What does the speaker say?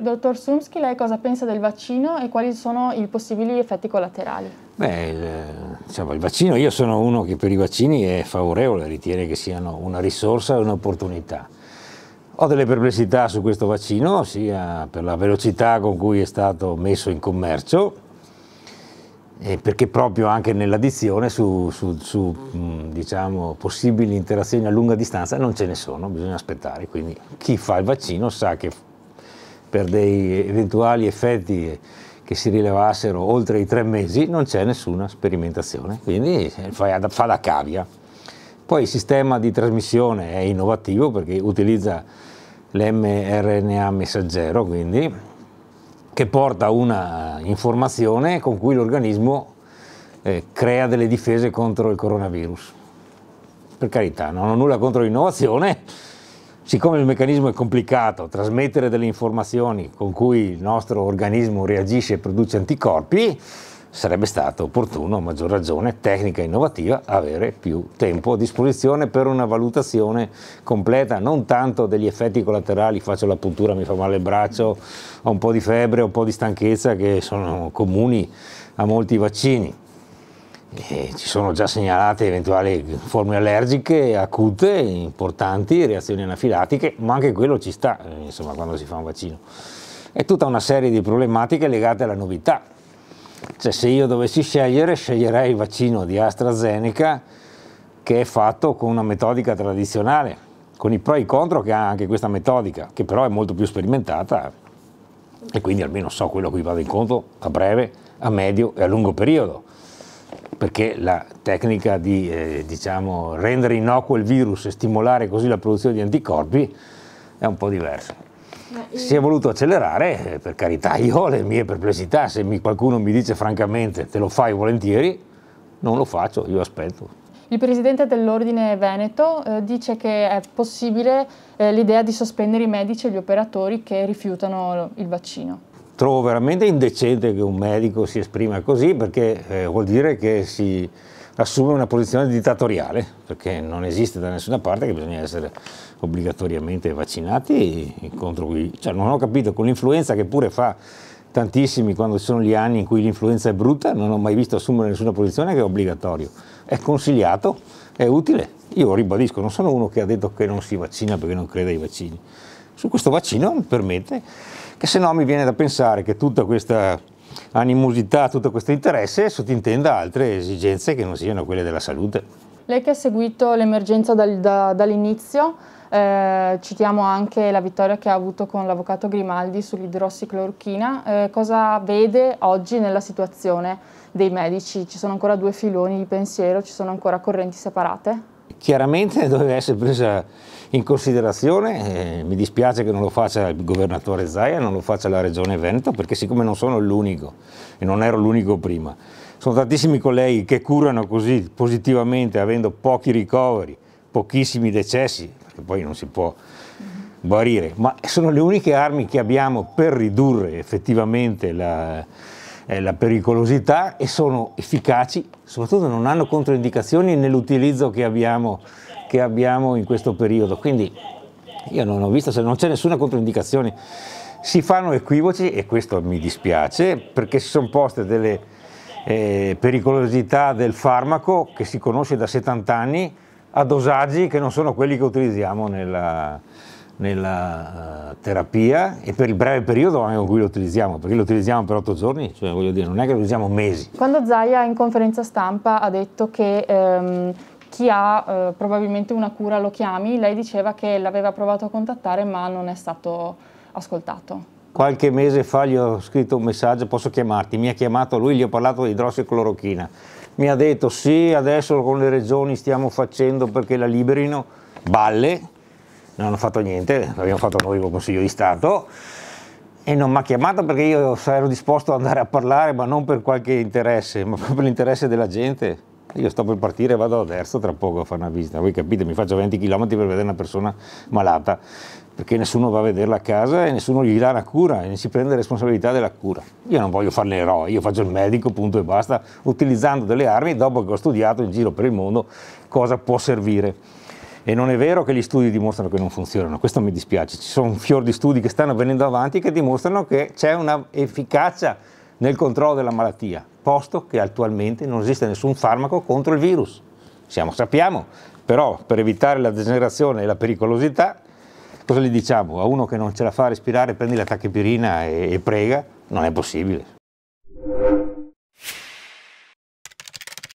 Dottor Sumski, lei cosa pensa del vaccino e quali sono i possibili effetti collaterali? Beh, il, diciamo, il vaccino, io sono uno che per i vaccini è favorevole, ritiene che siano una risorsa e un'opportunità. Ho delle perplessità su questo vaccino, sia per la velocità con cui è stato messo in commercio, perché proprio anche nell'addizione su, su, su diciamo, possibili interazioni a lunga distanza non ce ne sono, bisogna aspettare, quindi chi fa il vaccino sa che per dei eventuali effetti che si rilevassero oltre i tre mesi, non c'è nessuna sperimentazione, quindi eh, fa da, cavia. Poi il sistema di trasmissione è innovativo perché utilizza l'mRNA messaggero, quindi, che porta una informazione con cui l'organismo eh, crea delle difese contro il coronavirus. Per carità, non ho nulla contro l'innovazione, siccome il meccanismo è complicato, trasmettere delle informazioni con cui il nostro organismo reagisce e produce anticorpi, sarebbe stato opportuno, a maggior ragione, tecnica innovativa, avere più tempo a disposizione per una valutazione completa, non tanto degli effetti collaterali, faccio la puntura, mi fa male il braccio, ho un po' di febbre, ho un po' di stanchezza che sono comuni a molti vaccini e ci sono già segnalate eventuali forme allergiche acute, importanti, reazioni anafilatiche, ma anche quello ci sta, eh, insomma, quando si fa un vaccino. È tutta una serie di problematiche legate alla novità. Cioè, se io dovessi scegliere, sceglierei il vaccino di AstraZeneca che è fatto con una metodica tradizionale, con i pro e i contro che ha anche questa metodica, che però è molto più sperimentata e quindi almeno so quello a cui vado incontro a breve, a medio e a lungo periodo perché la tecnica di eh, diciamo, rendere innocuo il virus e stimolare così la produzione di anticorpi è un po' diversa. Io... Si è voluto accelerare, eh, per carità, io ho le mie perplessità, se mi, qualcuno mi dice francamente te lo fai volentieri, non lo faccio, io aspetto. Il presidente dell'Ordine Veneto eh, dice che è possibile eh, l'idea di sospendere i medici e gli operatori che rifiutano il vaccino trovo veramente indecente che un medico si esprima così perché eh, vuol dire che si assume una posizione dittatoriale, perché non esiste da nessuna parte che bisogna essere obbligatoriamente vaccinati contro qui. Cioè, non ho capito con l'influenza che pure fa tantissimi quando ci sono gli anni in cui l'influenza è brutta, non ho mai visto assumere nessuna posizione che è obbligatorio. È consigliato, è utile. Io ribadisco, non sono uno che ha detto che non si vaccina perché non crede ai vaccini su questo vaccino mi permette, che se no mi viene da pensare che tutta questa animosità, tutto questo interesse sottintenda altre esigenze che non siano quelle della salute. Lei che ha seguito l'emergenza dal, da, dall'inizio, eh, citiamo anche la vittoria che ha avuto con l'avvocato Grimaldi sull'idrossiclorochina, eh, cosa vede oggi nella situazione dei medici? Ci sono ancora due filoni di pensiero, ci sono ancora correnti separate? chiaramente doveva essere presa in considerazione, eh, mi dispiace che non lo faccia il governatore Zaia, non lo faccia la regione Veneto, perché siccome non sono l'unico e non ero l'unico prima, sono tantissimi colleghi che curano così positivamente avendo pochi ricoveri, pochissimi decessi, perché poi non si può guarire, ma sono le uniche armi che abbiamo per ridurre effettivamente la, eh, la pericolosità e sono efficaci, soprattutto non hanno controindicazioni nell'utilizzo che abbiamo, che abbiamo in questo periodo. Quindi io non ho visto, se non c'è nessuna controindicazione, si fanno equivoci e questo mi dispiace perché si sono poste delle eh, pericolosità del farmaco che si conosce da 70 anni a dosaggi che non sono quelli che utilizziamo nella, nella eh, terapia e per il breve periodo anche con cui lo utilizziamo, perché lo utilizziamo per otto giorni, cioè voglio dire, non è che lo utilizziamo mesi. Quando Zaia in conferenza stampa ha detto che ehm, chi ha eh, probabilmente una cura lo chiami, lei diceva che l'aveva provato a contattare ma non è stato ascoltato. Qualche mese fa gli ho scritto un messaggio, posso chiamarti, mi ha chiamato lui, gli ho parlato di idrossiclorochina, mi ha detto sì, adesso con le regioni stiamo facendo perché la liberino, balle, non hanno fatto niente, l'abbiamo fatto noi con il Consiglio di Stato e non mi ha chiamato perché io ero disposto ad andare a parlare ma non per qualche interesse, ma proprio per l'interesse della gente. Io sto per partire, vado a Derzo tra poco a fare una visita, voi capite, mi faccio 20 km per vedere una persona malata, perché nessuno va a vederla a casa e nessuno gli dà la cura e non si prende responsabilità della cura. Io non voglio farne eroe, io faccio il medico, punto e basta, utilizzando delle armi dopo che ho studiato in giro per il mondo cosa può servire. E non è vero che gli studi dimostrano che non funzionano, questo mi dispiace, ci sono un fior di studi che stanno venendo avanti che dimostrano che c'è un'efficacia nel controllo della malattia, posto che attualmente non esiste nessun farmaco contro il virus. Siamo, sappiamo, però per evitare la degenerazione e la pericolosità, cosa gli diciamo? A uno che non ce la fa a respirare prendi la tachipirina e, e prega? Non è possibile.